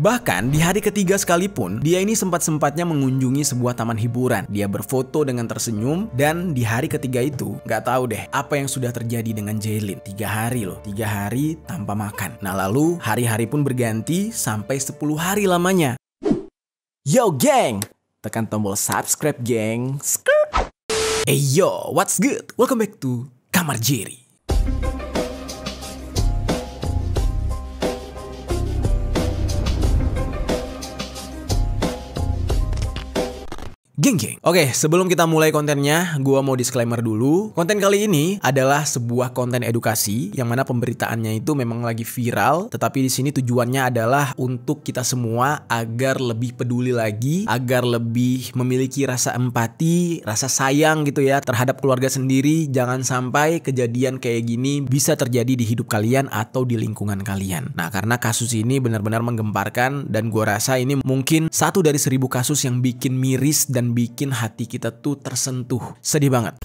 Bahkan di hari ketiga sekalipun, dia ini sempat-sempatnya mengunjungi sebuah taman hiburan. Dia berfoto dengan tersenyum dan di hari ketiga itu nggak tahu deh apa yang sudah terjadi dengan Jaylin. Tiga hari loh, tiga hari tanpa makan. Nah lalu hari-hari pun berganti sampai 10 hari lamanya. Yo geng, tekan tombol subscribe geng. eh Hey yo, what's good? Welcome back to Kamar Jerry. Geng geng. Oke, sebelum kita mulai kontennya, gua mau disclaimer dulu. Konten kali ini adalah sebuah konten edukasi yang mana pemberitaannya itu memang lagi viral, tetapi di sini tujuannya adalah untuk kita semua agar lebih peduli lagi, agar lebih memiliki rasa empati, rasa sayang gitu ya terhadap keluarga sendiri. Jangan sampai kejadian kayak gini bisa terjadi di hidup kalian atau di lingkungan kalian. Nah, karena kasus ini benar-benar menggemparkan dan gua rasa ini mungkin satu dari seribu kasus yang bikin miris dan bikin hati kita tuh tersentuh. Sedih banget.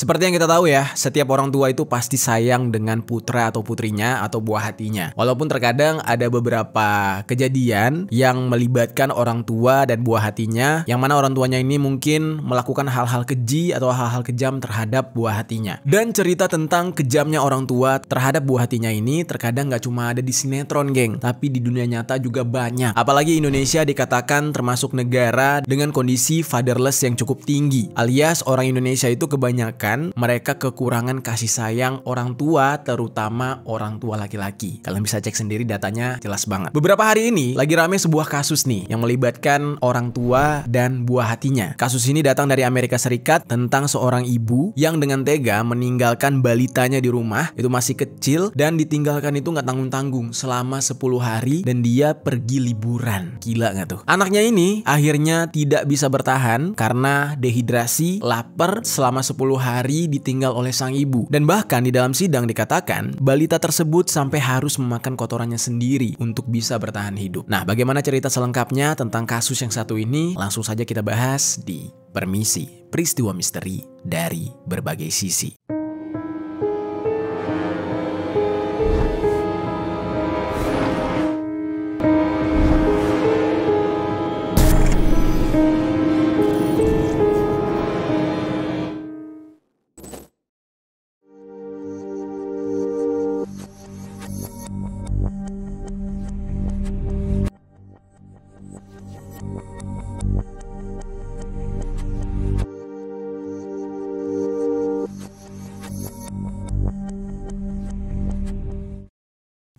Seperti yang kita tahu ya, setiap orang tua itu pasti sayang dengan putra atau putrinya atau buah hatinya. Walaupun terkadang ada beberapa kejadian yang melibatkan orang tua dan buah hatinya, yang mana orang tuanya ini mungkin melakukan hal-hal keji atau hal-hal kejam terhadap buah hatinya. Dan cerita tentang kejamnya orang tua terhadap buah hatinya ini terkadang nggak cuma ada di sinetron, geng, tapi di dunia nyata juga banyak. Apalagi Indonesia dikatakan termasuk negara dengan kondisi fatherless yang cukup tinggi, alias orang Indonesia itu kebanyakan kan mereka kekurangan kasih sayang orang tua terutama orang tua laki-laki. Kalian bisa cek sendiri datanya jelas banget. Beberapa hari ini lagi rame sebuah kasus nih yang melibatkan orang tua dan buah hatinya. Kasus ini datang dari Amerika Serikat tentang seorang ibu yang dengan tega meninggalkan balitanya di rumah itu masih kecil dan ditinggalkan itu nggak tanggung-tanggung selama 10 hari dan dia pergi liburan. Gila nggak tuh? Anaknya ini akhirnya tidak bisa bertahan karena dehidrasi, lapar selama 10 hari hari ditinggal oleh sang ibu. Dan bahkan di dalam sidang dikatakan, balita tersebut sampai harus memakan kotorannya sendiri untuk bisa bertahan hidup. Nah, bagaimana cerita selengkapnya tentang kasus yang satu ini? Langsung saja kita bahas di Permisi, peristiwa misteri dari berbagai sisi.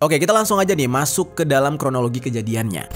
Oke, kita langsung aja nih masuk ke dalam kronologi kejadiannya.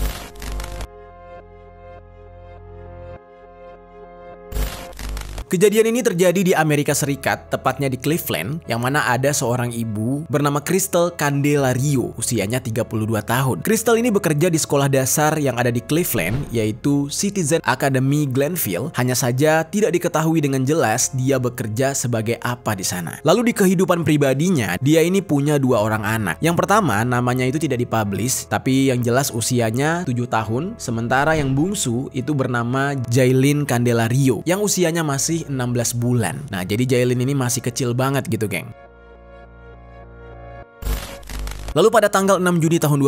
Kejadian ini terjadi di Amerika Serikat, tepatnya di Cleveland, yang mana ada seorang ibu bernama Crystal Candelario, usianya 32 tahun. Crystal ini bekerja di sekolah dasar yang ada di Cleveland, yaitu Citizen Academy Glenville, hanya saja tidak diketahui dengan jelas dia bekerja sebagai apa di sana. Lalu di kehidupan pribadinya, dia ini punya dua orang anak. Yang pertama, namanya itu tidak dipublish, tapi yang jelas usianya 7 tahun, sementara yang bungsu itu bernama Jailin Candelario, yang usianya masih 16 bulan. Nah, jadi Jailin ini masih kecil banget gitu, geng. Lalu pada tanggal 6 Juni tahun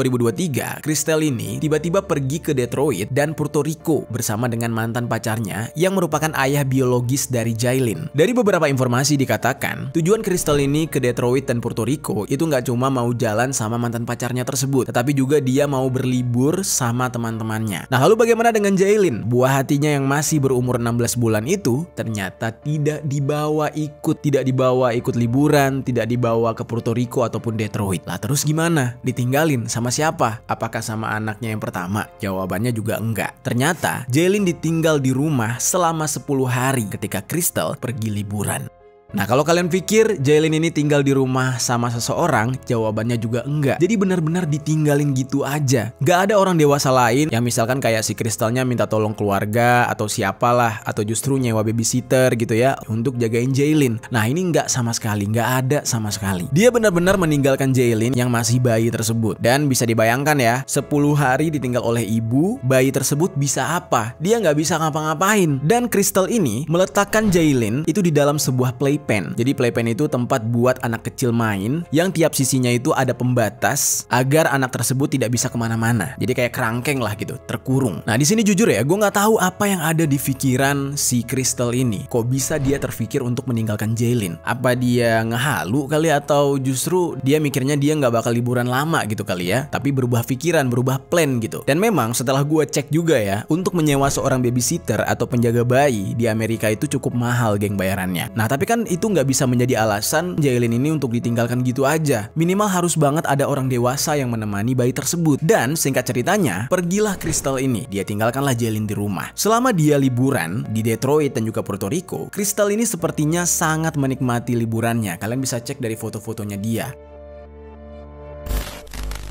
2023, Christelle ini tiba-tiba pergi ke Detroit dan Puerto Rico bersama dengan mantan pacarnya yang merupakan ayah biologis dari Jailin. Dari beberapa informasi dikatakan, tujuan Crystal ini ke Detroit dan Puerto Rico itu nggak cuma mau jalan sama mantan pacarnya tersebut, tetapi juga dia mau berlibur sama teman-temannya. Nah, lalu bagaimana dengan Jailin? Buah hatinya yang masih berumur 16 bulan itu ternyata tidak dibawa ikut, tidak dibawa ikut liburan, tidak dibawa ke Puerto Rico ataupun Detroit. Lah terus gimana? mana? Ditinggalin sama siapa? Apakah sama anaknya yang pertama? Jawabannya juga enggak. Ternyata Jaylin ditinggal di rumah selama 10 hari ketika Crystal pergi liburan. Nah kalau kalian pikir Jailin ini tinggal di rumah sama seseorang, jawabannya juga enggak. Jadi benar-benar ditinggalin gitu aja. Gak ada orang dewasa lain yang misalkan kayak si Kristalnya minta tolong keluarga atau siapalah atau justru nyewa babysitter gitu ya untuk jagain Jailin. Nah ini enggak sama sekali, enggak ada sama sekali. Dia benar-benar meninggalkan Jailin yang masih bayi tersebut. Dan bisa dibayangkan ya, 10 hari ditinggal oleh ibu, bayi tersebut bisa apa? Dia nggak bisa ngapa-ngapain. Dan Kristal ini meletakkan Jailin itu di dalam sebuah play playpen. Jadi playpen itu tempat buat anak kecil main yang tiap sisinya itu ada pembatas agar anak tersebut tidak bisa kemana-mana. Jadi kayak kerangkeng lah gitu, terkurung. Nah di sini jujur ya, gue nggak tahu apa yang ada di pikiran si Crystal ini. Kok bisa dia terpikir untuk meninggalkan Jaylin? Apa dia ngehalu kali atau justru dia mikirnya dia nggak bakal liburan lama gitu kali ya? Tapi berubah pikiran, berubah plan gitu. Dan memang setelah gue cek juga ya, untuk menyewa seorang babysitter atau penjaga bayi di Amerika itu cukup mahal geng bayarannya. Nah tapi kan itu nggak bisa menjadi alasan Jailin ini untuk ditinggalkan gitu aja. Minimal harus banget ada orang dewasa yang menemani bayi tersebut. Dan singkat ceritanya, pergilah Kristal ini. Dia tinggalkanlah Jailin di rumah. Selama dia liburan di Detroit dan juga Puerto Rico, Kristal ini sepertinya sangat menikmati liburannya. Kalian bisa cek dari foto-fotonya dia.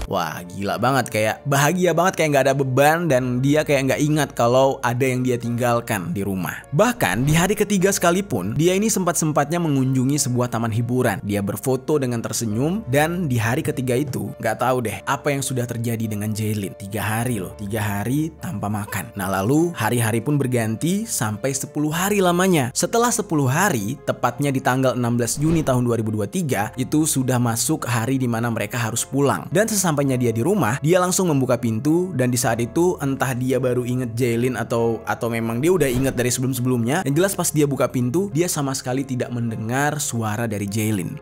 Wah gila banget kayak bahagia banget kayak nggak ada beban dan dia kayak nggak ingat kalau ada yang dia tinggalkan di rumah. Bahkan di hari ketiga sekalipun dia ini sempat-sempatnya mengunjungi sebuah taman hiburan. Dia berfoto dengan tersenyum dan di hari ketiga itu nggak tahu deh apa yang sudah terjadi dengan Jaylin. Tiga hari loh, tiga hari tanpa makan. Nah lalu hari-hari pun berganti sampai 10 hari lamanya. Setelah 10 hari, tepatnya di tanggal 16 Juni tahun 2023 itu sudah masuk hari di mana mereka harus pulang. Dan sesampainya sesampainya dia di rumah, dia langsung membuka pintu dan di saat itu entah dia baru inget Jaylin atau atau memang dia udah inget dari sebelum-sebelumnya. Yang jelas pas dia buka pintu, dia sama sekali tidak mendengar suara dari Jaylin.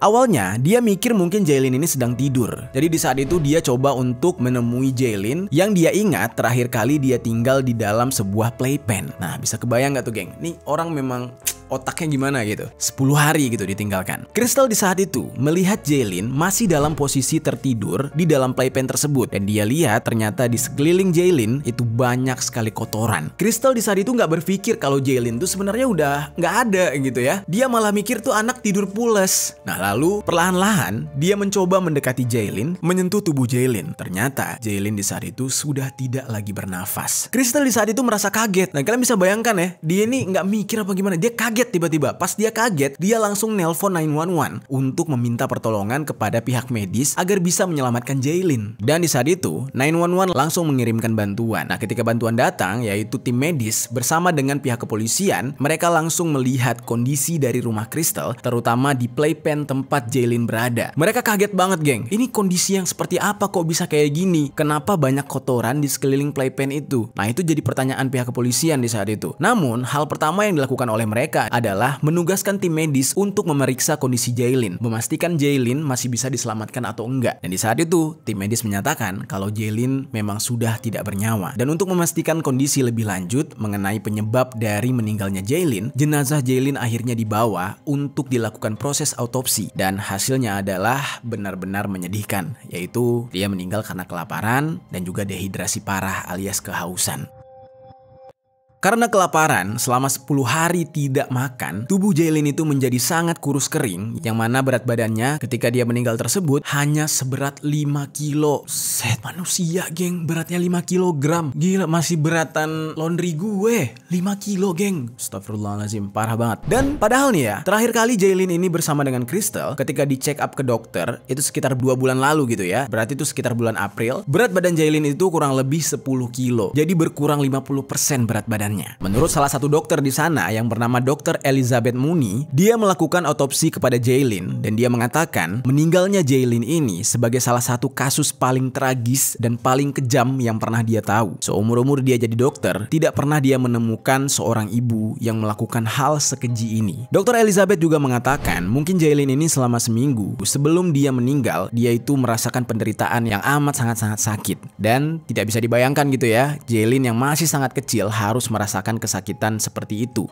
Awalnya, dia mikir mungkin Jaylin ini sedang tidur. Jadi di saat itu dia coba untuk menemui Jaylin yang dia ingat terakhir kali dia tinggal di dalam sebuah playpen. Nah, bisa kebayang nggak tuh geng? Nih orang memang otaknya gimana gitu. 10 hari gitu ditinggalkan. Crystal di saat itu melihat Jaylin masih dalam posisi tertidur di dalam playpen tersebut dan dia lihat ternyata di sekeliling Jaylin itu banyak sekali kotoran. Crystal di saat itu nggak berpikir kalau Jaylin tuh sebenarnya udah nggak ada gitu ya. Dia malah mikir tuh anak tidur pules. Nah lalu perlahan-lahan dia mencoba mendekati Jaylin, menyentuh tubuh Jaylin. Ternyata Jaylin di saat itu sudah tidak lagi bernafas. Crystal di saat itu merasa kaget. Nah kalian bisa bayangkan ya, dia ini nggak mikir apa gimana, dia kaget kaget tiba-tiba. Pas dia kaget, dia langsung nelpon 911 untuk meminta pertolongan kepada pihak medis agar bisa menyelamatkan Jaylin. Dan di saat itu, 911 langsung mengirimkan bantuan. Nah, ketika bantuan datang, yaitu tim medis bersama dengan pihak kepolisian, mereka langsung melihat kondisi dari rumah Crystal, terutama di playpen tempat Jaylin berada. Mereka kaget banget, geng. Ini kondisi yang seperti apa kok bisa kayak gini? Kenapa banyak kotoran di sekeliling playpen itu? Nah, itu jadi pertanyaan pihak kepolisian di saat itu. Namun, hal pertama yang dilakukan oleh mereka lakukan adalah menugaskan tim medis untuk memeriksa kondisi Jailin, memastikan Jailin masih bisa diselamatkan atau enggak. Dan di saat itu, tim medis menyatakan kalau Jailin memang sudah tidak bernyawa. Dan untuk memastikan kondisi lebih lanjut mengenai penyebab dari meninggalnya Jailin, jenazah Jailin akhirnya dibawa untuk dilakukan proses autopsi. Dan hasilnya adalah benar-benar menyedihkan, yaitu dia meninggal karena kelaparan dan juga dehidrasi parah alias kehausan. Karena kelaparan, selama 10 hari tidak makan, tubuh Jailin itu menjadi sangat kurus kering, yang mana berat badannya ketika dia meninggal tersebut hanya seberat 5 kilo. Set manusia, geng, beratnya 5 kilogram. Gila, masih beratan laundry gue. 5 kilo, geng. Astagfirullahaladzim, parah banget. Dan padahal nih ya, terakhir kali Jailin ini bersama dengan Crystal ketika di check up ke dokter, itu sekitar dua bulan lalu gitu ya. Berarti itu sekitar bulan April. Berat badan Jailin itu kurang lebih 10 kilo. Jadi berkurang 50% berat badan Menurut salah satu dokter di sana yang bernama Dr. Elizabeth Mooney, dia melakukan otopsi kepada Jaylin dan dia mengatakan meninggalnya Jaylin ini sebagai salah satu kasus paling tragis dan paling kejam yang pernah dia tahu. Seumur-umur dia jadi dokter, tidak pernah dia menemukan seorang ibu yang melakukan hal sekeji ini. Dr. Elizabeth juga mengatakan mungkin Jaylin ini selama seminggu sebelum dia meninggal, dia itu merasakan penderitaan yang amat sangat-sangat sakit. Dan tidak bisa dibayangkan gitu ya, Jaylin yang masih sangat kecil harus merasakan merasakan kesakitan seperti itu.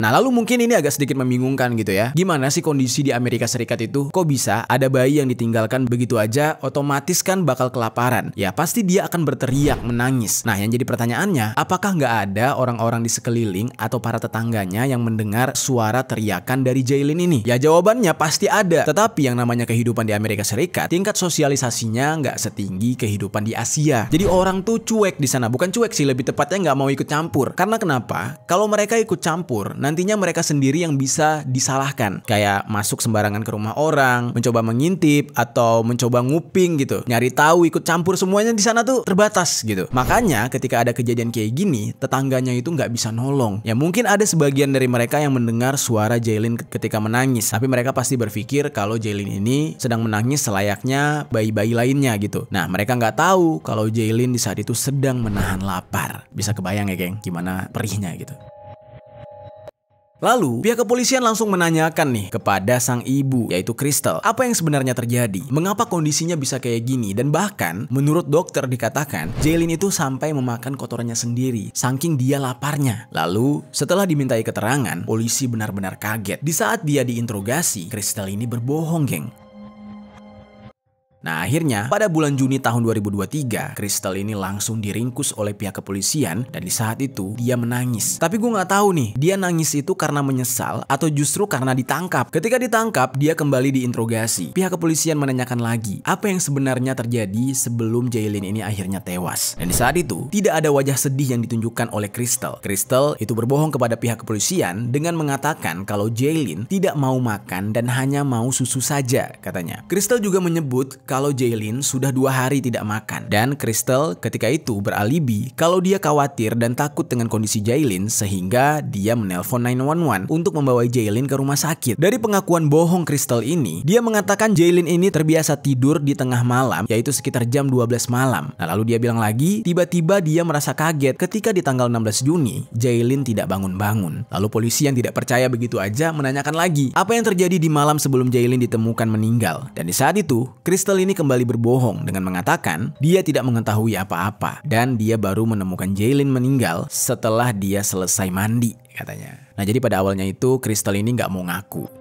Nah lalu mungkin ini agak sedikit membingungkan gitu ya. Gimana sih kondisi di Amerika Serikat itu? Kok bisa ada bayi yang ditinggalkan begitu aja otomatis kan bakal kelaparan? Ya pasti dia akan berteriak menangis. Nah yang jadi pertanyaannya, apakah nggak ada orang-orang di sekeliling atau para tetangganya yang mendengar suara teriakan dari Jailin ini? Ya jawabannya pasti ada. Tetapi yang namanya kehidupan di Amerika Serikat, tingkat sosialisasinya nggak setinggi kehidupan di Asia. Jadi orang tuh cuek di sana. Bukan cuek sih, lebih tepatnya nggak mau ikut campur. Karena kenapa? Kalau mereka ikut campur, nantinya mereka sendiri yang bisa disalahkan. Kayak masuk sembarangan ke rumah orang, mencoba mengintip, atau mencoba nguping gitu. Nyari tahu, ikut campur semuanya di sana tuh terbatas gitu. Makanya ketika ada kejadian kayak gini, tetangganya itu nggak bisa nolong. Ya mungkin ada sebagian dari mereka yang mendengar suara Jailin ketika menangis. Tapi mereka pasti berpikir kalau Jailin ini sedang menangis selayaknya bayi-bayi lainnya gitu. Nah mereka nggak tahu kalau Jailin di saat itu sedang menahan lapar. Bisa kebayang ya geng, gimana perihnya gitu. Lalu, pihak kepolisian langsung menanyakan nih kepada sang ibu, yaitu Crystal, apa yang sebenarnya terjadi? Mengapa kondisinya bisa kayak gini? Dan bahkan, menurut dokter dikatakan, Jaylin itu sampai memakan kotorannya sendiri, saking dia laparnya. Lalu, setelah dimintai keterangan, polisi benar-benar kaget. Di saat dia diinterogasi, Crystal ini berbohong, geng. Nah akhirnya pada bulan Juni tahun 2023 Crystal ini langsung diringkus oleh pihak kepolisian dan di saat itu dia menangis. Tapi gue gak tahu nih dia nangis itu karena menyesal atau justru karena ditangkap. Ketika ditangkap dia kembali diinterogasi. Pihak kepolisian menanyakan lagi apa yang sebenarnya terjadi sebelum Jailin ini akhirnya tewas. Dan di saat itu tidak ada wajah sedih yang ditunjukkan oleh Crystal. Crystal itu berbohong kepada pihak kepolisian dengan mengatakan kalau Jailin tidak mau makan dan hanya mau susu saja katanya. Crystal juga menyebut kalau Jaylin sudah dua hari tidak makan. Dan Crystal ketika itu beralibi kalau dia khawatir dan takut dengan kondisi Jaylin sehingga dia menelpon 911 untuk membawa Jaylin ke rumah sakit. Dari pengakuan bohong Crystal ini, dia mengatakan Jaylin ini terbiasa tidur di tengah malam yaitu sekitar jam 12 malam. Nah lalu dia bilang lagi, tiba-tiba dia merasa kaget ketika di tanggal 16 Juni, Jaylin tidak bangun-bangun. Lalu polisi yang tidak percaya begitu aja menanyakan lagi, apa yang terjadi di malam sebelum Jaylin ditemukan meninggal. Dan di saat itu, Crystal ini kembali berbohong dengan mengatakan dia tidak mengetahui apa-apa dan dia baru menemukan Jaylin meninggal setelah dia selesai mandi katanya. Nah jadi pada awalnya itu Crystal ini nggak mau ngaku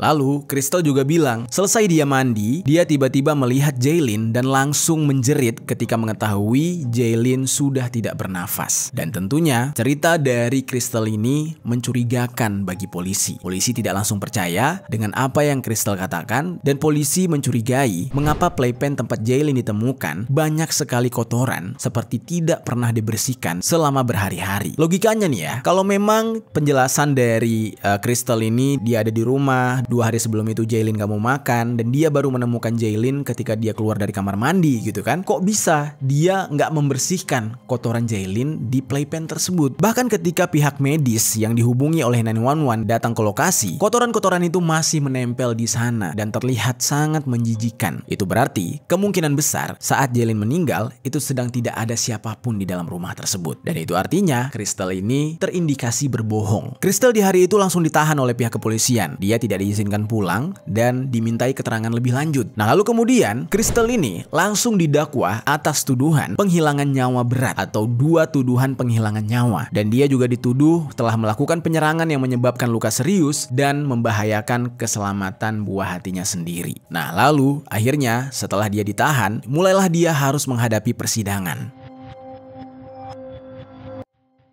Lalu, Crystal juga bilang, selesai dia mandi, dia tiba-tiba melihat Jaylin dan langsung menjerit ketika mengetahui Jaylin sudah tidak bernafas. Dan tentunya, cerita dari Crystal ini mencurigakan bagi polisi. Polisi tidak langsung percaya dengan apa yang Crystal katakan dan polisi mencurigai mengapa playpen tempat Jaylin ditemukan banyak sekali kotoran seperti tidak pernah dibersihkan selama berhari-hari. Logikanya nih ya, kalau memang penjelasan dari uh, Crystal ini dia ada di rumah, Dua hari sebelum itu Jailin gak mau makan dan dia baru menemukan Jailin ketika dia keluar dari kamar mandi gitu kan. Kok bisa dia nggak membersihkan kotoran Jailin di playpen tersebut? Bahkan ketika pihak medis yang dihubungi oleh 911 datang ke lokasi, kotoran-kotoran itu masih menempel di sana dan terlihat sangat menjijikan. Itu berarti kemungkinan besar saat Jailin meninggal itu sedang tidak ada siapapun di dalam rumah tersebut. Dan itu artinya Crystal ini terindikasi berbohong. Crystal di hari itu langsung ditahan oleh pihak kepolisian. Dia tidak diizinkan diizinkan pulang dan dimintai keterangan lebih lanjut. Nah lalu kemudian Kristel ini langsung didakwa atas tuduhan penghilangan nyawa berat atau dua tuduhan penghilangan nyawa. Dan dia juga dituduh telah melakukan penyerangan yang menyebabkan luka serius dan membahayakan keselamatan buah hatinya sendiri. Nah lalu akhirnya setelah dia ditahan mulailah dia harus menghadapi persidangan.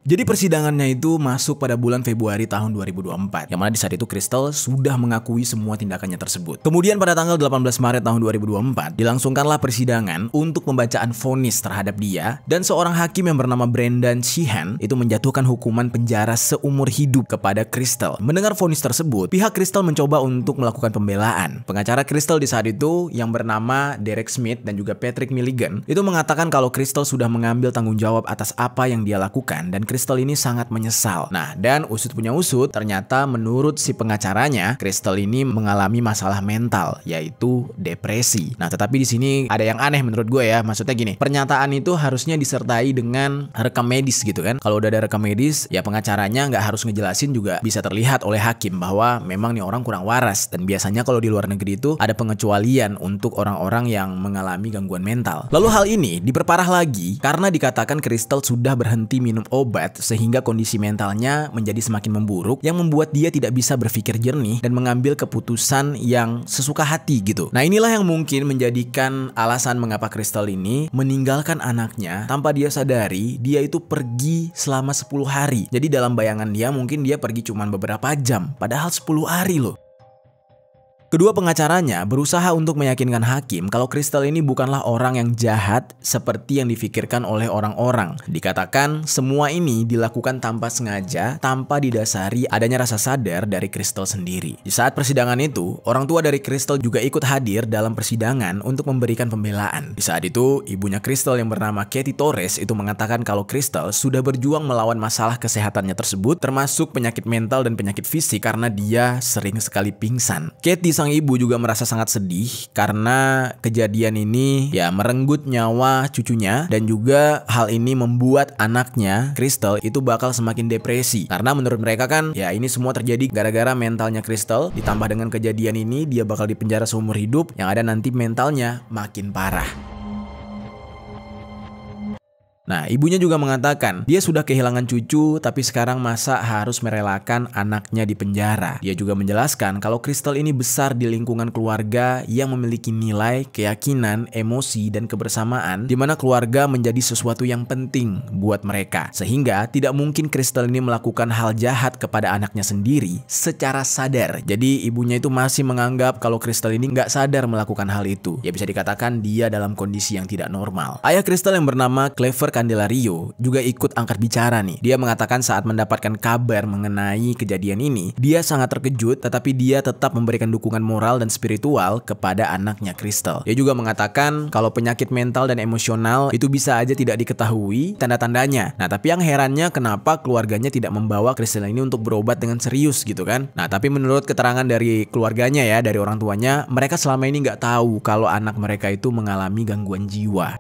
Jadi persidangannya itu masuk pada bulan Februari tahun 2024, yang mana di saat itu Crystal sudah mengakui semua tindakannya tersebut. Kemudian pada tanggal 18 Maret tahun 2024, dilangsungkanlah persidangan untuk pembacaan vonis terhadap dia, dan seorang hakim yang bernama Brendan Sheehan itu menjatuhkan hukuman penjara seumur hidup kepada Crystal. Mendengar vonis tersebut, pihak Crystal mencoba untuk melakukan pembelaan. Pengacara Crystal di saat itu yang bernama Derek Smith dan juga Patrick Milligan itu mengatakan kalau Crystal sudah mengambil tanggung jawab atas apa yang dia lakukan dan Crystal Crystal ini sangat menyesal. Nah, dan usut punya usut, ternyata menurut si pengacaranya, Crystal ini mengalami masalah mental, yaitu depresi. Nah, tetapi di sini ada yang aneh menurut gue ya. Maksudnya gini, pernyataan itu harusnya disertai dengan rekam medis gitu kan. Kalau udah ada rekam medis, ya pengacaranya nggak harus ngejelasin juga bisa terlihat oleh hakim bahwa memang nih orang kurang waras. Dan biasanya kalau di luar negeri itu ada pengecualian untuk orang-orang yang mengalami gangguan mental. Lalu hal ini diperparah lagi karena dikatakan Crystal sudah berhenti minum obat sehingga kondisi mentalnya menjadi semakin memburuk yang membuat dia tidak bisa berpikir jernih dan mengambil keputusan yang sesuka hati gitu. Nah inilah yang mungkin menjadikan alasan mengapa Crystal ini meninggalkan anaknya tanpa dia sadari dia itu pergi selama 10 hari. Jadi dalam bayangan dia mungkin dia pergi cuma beberapa jam padahal 10 hari loh. Kedua pengacaranya berusaha untuk meyakinkan hakim kalau Kristal ini bukanlah orang yang jahat seperti yang difikirkan oleh orang-orang. Dikatakan semua ini dilakukan tanpa sengaja, tanpa didasari adanya rasa sadar dari Kristal sendiri. Di saat persidangan itu, orang tua dari Kristal juga ikut hadir dalam persidangan untuk memberikan pembelaan. Di saat itu, ibunya Kristal yang bernama Katie Torres itu mengatakan kalau Kristal sudah berjuang melawan masalah kesehatannya tersebut, termasuk penyakit mental dan penyakit fisik karena dia sering sekali pingsan. Katie sang ibu juga merasa sangat sedih karena kejadian ini ya merenggut nyawa cucunya dan juga hal ini membuat anaknya Crystal itu bakal semakin depresi karena menurut mereka kan ya ini semua terjadi gara-gara mentalnya Crystal ditambah dengan kejadian ini dia bakal dipenjara seumur hidup yang ada nanti mentalnya makin parah. Nah, ibunya juga mengatakan, dia sudah kehilangan cucu, tapi sekarang masa harus merelakan anaknya di penjara. Dia juga menjelaskan kalau kristal ini besar di lingkungan keluarga yang memiliki nilai, keyakinan, emosi, dan kebersamaan, di mana keluarga menjadi sesuatu yang penting buat mereka. Sehingga tidak mungkin kristal ini melakukan hal jahat kepada anaknya sendiri secara sadar. Jadi ibunya itu masih menganggap kalau kristal ini nggak sadar melakukan hal itu. Ya bisa dikatakan dia dalam kondisi yang tidak normal. Ayah kristal yang bernama Clever Candelario juga ikut angkat bicara nih. Dia mengatakan saat mendapatkan kabar mengenai kejadian ini, dia sangat terkejut tetapi dia tetap memberikan dukungan moral dan spiritual kepada anaknya Crystal. Dia juga mengatakan kalau penyakit mental dan emosional itu bisa aja tidak diketahui tanda-tandanya. Nah tapi yang herannya kenapa keluarganya tidak membawa Crystal ini untuk berobat dengan serius gitu kan. Nah tapi menurut keterangan dari keluarganya ya, dari orang tuanya, mereka selama ini nggak tahu kalau anak mereka itu mengalami gangguan jiwa.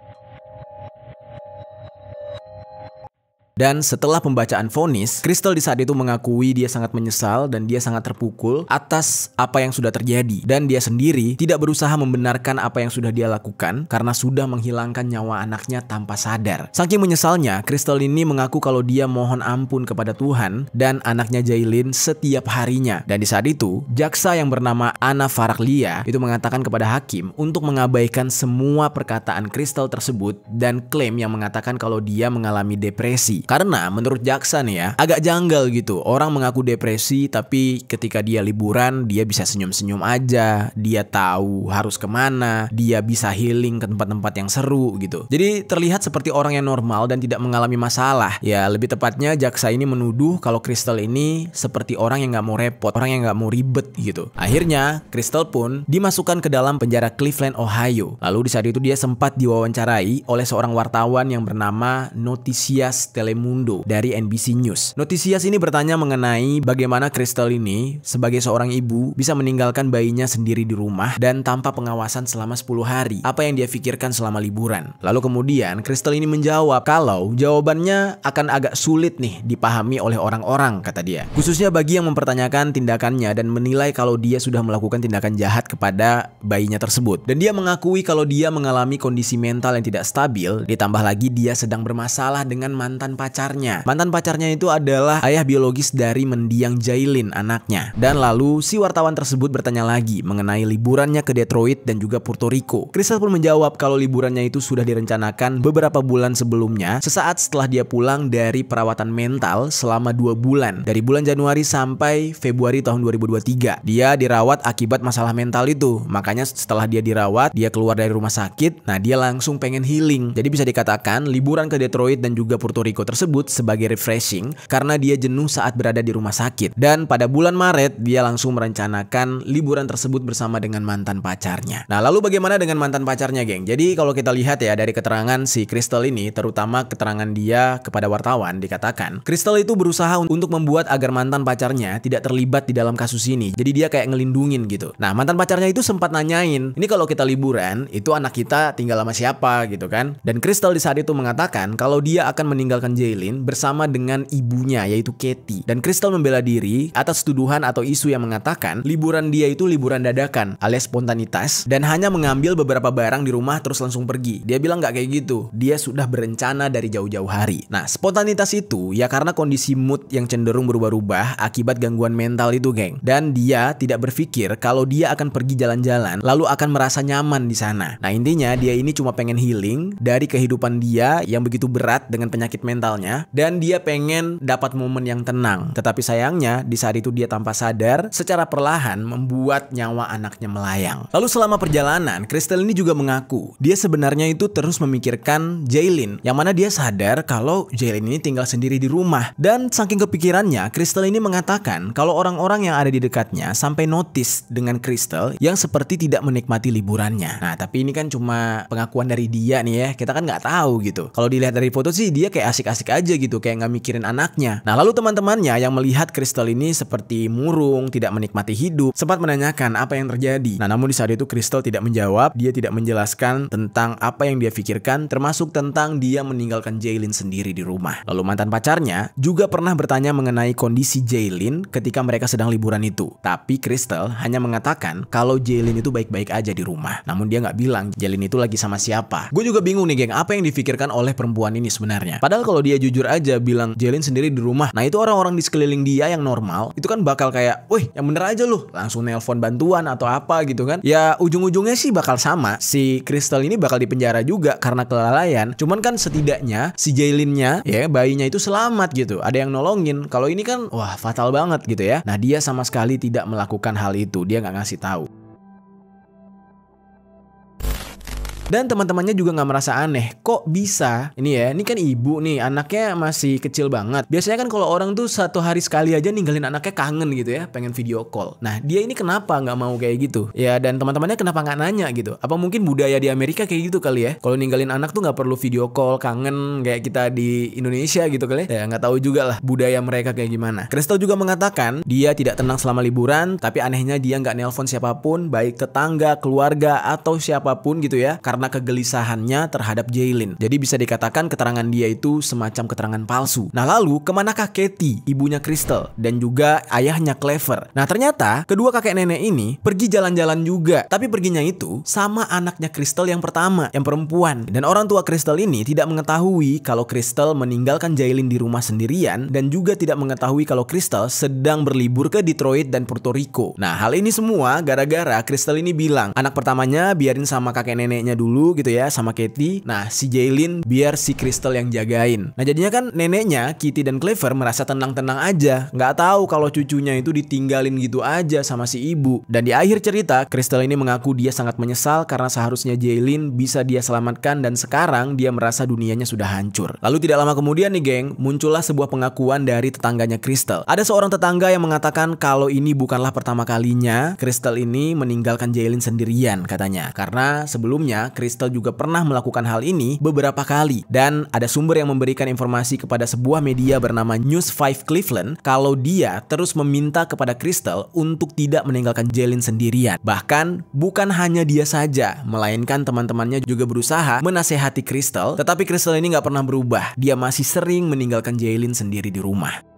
Dan setelah pembacaan vonis, Crystal di saat itu mengakui dia sangat menyesal dan dia sangat terpukul atas apa yang sudah terjadi. Dan dia sendiri tidak berusaha membenarkan apa yang sudah dia lakukan karena sudah menghilangkan nyawa anaknya tanpa sadar. Saking menyesalnya, Crystal ini mengaku kalau dia mohon ampun kepada Tuhan dan anaknya Jailin setiap harinya. Dan di saat itu, jaksa yang bernama Anna Faraklia itu mengatakan kepada hakim untuk mengabaikan semua perkataan Crystal tersebut dan klaim yang mengatakan kalau dia mengalami depresi. Karena menurut jaksa nih ya, agak janggal gitu. Orang mengaku depresi tapi ketika dia liburan dia bisa senyum-senyum aja. Dia tahu harus kemana, dia bisa healing ke tempat-tempat yang seru gitu. Jadi terlihat seperti orang yang normal dan tidak mengalami masalah. Ya lebih tepatnya jaksa ini menuduh kalau Crystal ini seperti orang yang nggak mau repot, orang yang nggak mau ribet gitu. Akhirnya Crystal pun dimasukkan ke dalam penjara Cleveland, Ohio. Lalu di saat itu dia sempat diwawancarai oleh seorang wartawan yang bernama Noticias Tele Telemundo dari NBC News. Notisias ini bertanya mengenai bagaimana Crystal ini sebagai seorang ibu bisa meninggalkan bayinya sendiri di rumah dan tanpa pengawasan selama 10 hari. Apa yang dia pikirkan selama liburan? Lalu kemudian Crystal ini menjawab kalau jawabannya akan agak sulit nih dipahami oleh orang-orang kata dia. Khususnya bagi yang mempertanyakan tindakannya dan menilai kalau dia sudah melakukan tindakan jahat kepada bayinya tersebut. Dan dia mengakui kalau dia mengalami kondisi mental yang tidak stabil ditambah lagi dia sedang bermasalah dengan mantan pacar pacarnya. Mantan pacarnya itu adalah ayah biologis dari mendiang Jailin anaknya. Dan lalu si wartawan tersebut bertanya lagi mengenai liburannya ke Detroit dan juga Puerto Rico. Crystal pun menjawab kalau liburannya itu sudah direncanakan beberapa bulan sebelumnya sesaat setelah dia pulang dari perawatan mental selama dua bulan. Dari bulan Januari sampai Februari tahun 2023. Dia dirawat akibat masalah mental itu. Makanya setelah dia dirawat, dia keluar dari rumah sakit. Nah dia langsung pengen healing. Jadi bisa dikatakan liburan ke Detroit dan juga Puerto Rico tersebut tersebut sebagai refreshing karena dia jenuh saat berada di rumah sakit. Dan pada bulan Maret, dia langsung merencanakan liburan tersebut bersama dengan mantan pacarnya. Nah, lalu bagaimana dengan mantan pacarnya, geng? Jadi kalau kita lihat ya dari keterangan si Crystal ini, terutama keterangan dia kepada wartawan dikatakan, Crystal itu berusaha untuk membuat agar mantan pacarnya tidak terlibat di dalam kasus ini. Jadi dia kayak ngelindungin gitu. Nah, mantan pacarnya itu sempat nanyain, "Ini kalau kita liburan, itu anak kita tinggal sama siapa?" gitu kan. Dan Crystal di saat itu mengatakan kalau dia akan meninggalkan Jailin bersama dengan ibunya yaitu Katie. Dan Crystal membela diri atas tuduhan atau isu yang mengatakan liburan dia itu liburan dadakan alias spontanitas dan hanya mengambil beberapa barang di rumah terus langsung pergi. Dia bilang nggak kayak gitu. Dia sudah berencana dari jauh-jauh hari. Nah, spontanitas itu ya karena kondisi mood yang cenderung berubah-ubah akibat gangguan mental itu, geng. Dan dia tidak berpikir kalau dia akan pergi jalan-jalan lalu akan merasa nyaman di sana. Nah, intinya dia ini cuma pengen healing dari kehidupan dia yang begitu berat dengan penyakit mental mentalnya dan dia pengen dapat momen yang tenang. Tetapi sayangnya di saat itu dia tanpa sadar secara perlahan membuat nyawa anaknya melayang. Lalu selama perjalanan, Crystal ini juga mengaku dia sebenarnya itu terus memikirkan Jaylin yang mana dia sadar kalau Jaylin ini tinggal sendiri di rumah dan saking kepikirannya Crystal ini mengatakan kalau orang-orang yang ada di dekatnya sampai notice dengan Crystal yang seperti tidak menikmati liburannya. Nah, tapi ini kan cuma pengakuan dari dia nih ya. Kita kan nggak tahu gitu. Kalau dilihat dari foto sih dia kayak asik-asik asik aja gitu kayak nggak mikirin anaknya. Nah lalu teman-temannya yang melihat Kristal ini seperti murung, tidak menikmati hidup, sempat menanyakan apa yang terjadi. Nah namun di saat itu Kristal tidak menjawab, dia tidak menjelaskan tentang apa yang dia pikirkan termasuk tentang dia meninggalkan Jaylin sendiri di rumah. Lalu mantan pacarnya juga pernah bertanya mengenai kondisi Jaylin ketika mereka sedang liburan itu. Tapi Kristal hanya mengatakan kalau Jaylin itu baik-baik aja di rumah. Namun dia nggak bilang Jaylin itu lagi sama siapa. Gue juga bingung nih geng, apa yang difikirkan oleh perempuan ini sebenarnya. Padahal kalau dia jujur aja bilang Jelin sendiri di rumah, nah itu orang-orang di sekeliling dia yang normal, itu kan bakal kayak, wih yang bener aja loh, langsung nelpon bantuan atau apa gitu kan. Ya ujung-ujungnya sih bakal sama, si Crystal ini bakal di penjara juga karena kelalaian. Cuman kan setidaknya si Jelinnya, ya bayinya itu selamat gitu, ada yang nolongin. Kalau ini kan, wah fatal banget gitu ya. Nah dia sama sekali tidak melakukan hal itu, dia nggak ngasih tahu. Dan teman-temannya juga nggak merasa aneh. Kok bisa? Ini ya, ini kan ibu nih, anaknya masih kecil banget. Biasanya kan kalau orang tuh satu hari sekali aja ninggalin anaknya kangen gitu ya, pengen video call. Nah, dia ini kenapa nggak mau kayak gitu? Ya, dan teman-temannya kenapa nggak nanya gitu? Apa mungkin budaya di Amerika kayak gitu kali ya? Kalau ninggalin anak tuh nggak perlu video call, kangen kayak kita di Indonesia gitu kali ya? ya nggak tahu juga lah budaya mereka kayak gimana. Kristo juga mengatakan dia tidak tenang selama liburan, tapi anehnya dia nggak nelpon siapapun, baik tetangga, keluarga, atau siapapun gitu ya, karena karena kegelisahannya terhadap Jaylin. Jadi bisa dikatakan keterangan dia itu semacam keterangan palsu. Nah lalu kemanakah Katie, ibunya Crystal, dan juga ayahnya Clever? Nah ternyata kedua kakek nenek ini pergi jalan-jalan juga. Tapi perginya itu sama anaknya Crystal yang pertama, yang perempuan. Dan orang tua Crystal ini tidak mengetahui kalau Crystal meninggalkan Jaylin di rumah sendirian dan juga tidak mengetahui kalau Crystal sedang berlibur ke Detroit dan Puerto Rico. Nah hal ini semua gara-gara Crystal ini bilang anak pertamanya biarin sama kakek neneknya dulu dulu gitu ya sama Katie. Nah, si Jaylin biar si Crystal yang jagain. Nah, jadinya kan neneknya Kitty dan Clever merasa tenang-tenang aja, nggak tahu kalau cucunya itu ditinggalin gitu aja sama si ibu. Dan di akhir cerita, Crystal ini mengaku dia sangat menyesal karena seharusnya Jaylin bisa dia selamatkan dan sekarang dia merasa dunianya sudah hancur. Lalu tidak lama kemudian nih geng, muncullah sebuah pengakuan dari tetangganya Crystal. Ada seorang tetangga yang mengatakan kalau ini bukanlah pertama kalinya Crystal ini meninggalkan Jaylin sendirian katanya. Karena sebelumnya Crystal juga pernah melakukan hal ini beberapa kali. Dan ada sumber yang memberikan informasi kepada sebuah media bernama News 5 Cleveland kalau dia terus meminta kepada Crystal untuk tidak meninggalkan Jelin sendirian. Bahkan bukan hanya dia saja, melainkan teman-temannya juga berusaha menasehati Crystal, tetapi Crystal ini nggak pernah berubah. Dia masih sering meninggalkan Jelin sendiri di rumah.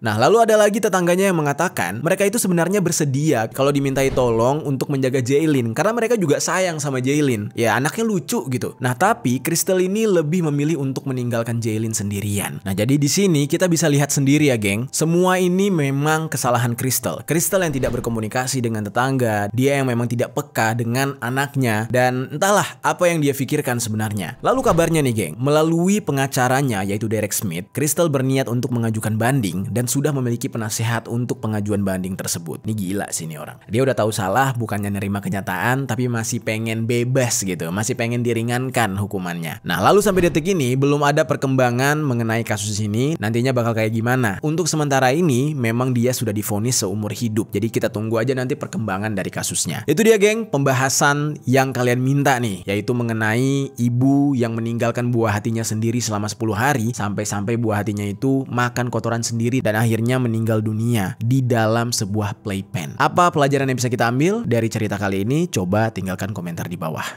Nah, lalu ada lagi tetangganya yang mengatakan mereka itu sebenarnya bersedia kalau dimintai tolong untuk menjaga Jaylin karena mereka juga sayang sama Jaylin. Ya, anaknya lucu gitu. Nah, tapi Crystal ini lebih memilih untuk meninggalkan Jaylin sendirian. Nah, jadi di sini kita bisa lihat sendiri ya, geng. Semua ini memang kesalahan Crystal. Crystal yang tidak berkomunikasi dengan tetangga, dia yang memang tidak peka dengan anaknya dan entahlah apa yang dia pikirkan sebenarnya. Lalu kabarnya nih, geng, melalui pengacaranya yaitu Derek Smith, Crystal berniat untuk mengajukan banding dan sudah memiliki penasehat untuk pengajuan banding tersebut. Ini gila sih ini orang. Dia udah tahu salah, bukannya nerima kenyataan, tapi masih pengen bebas gitu, masih pengen diringankan hukumannya. Nah, lalu sampai detik ini belum ada perkembangan mengenai kasus ini, nantinya bakal kayak gimana. Untuk sementara ini, memang dia sudah difonis seumur hidup, jadi kita tunggu aja nanti perkembangan dari kasusnya. Itu dia geng, pembahasan yang kalian minta nih, yaitu mengenai ibu yang meninggalkan buah hatinya sendiri selama 10 hari, sampai-sampai buah hatinya itu makan kotoran sendiri dan akhirnya meninggal dunia di dalam sebuah playpen. Apa pelajaran yang bisa kita ambil dari cerita kali ini? Coba tinggalkan komentar di bawah.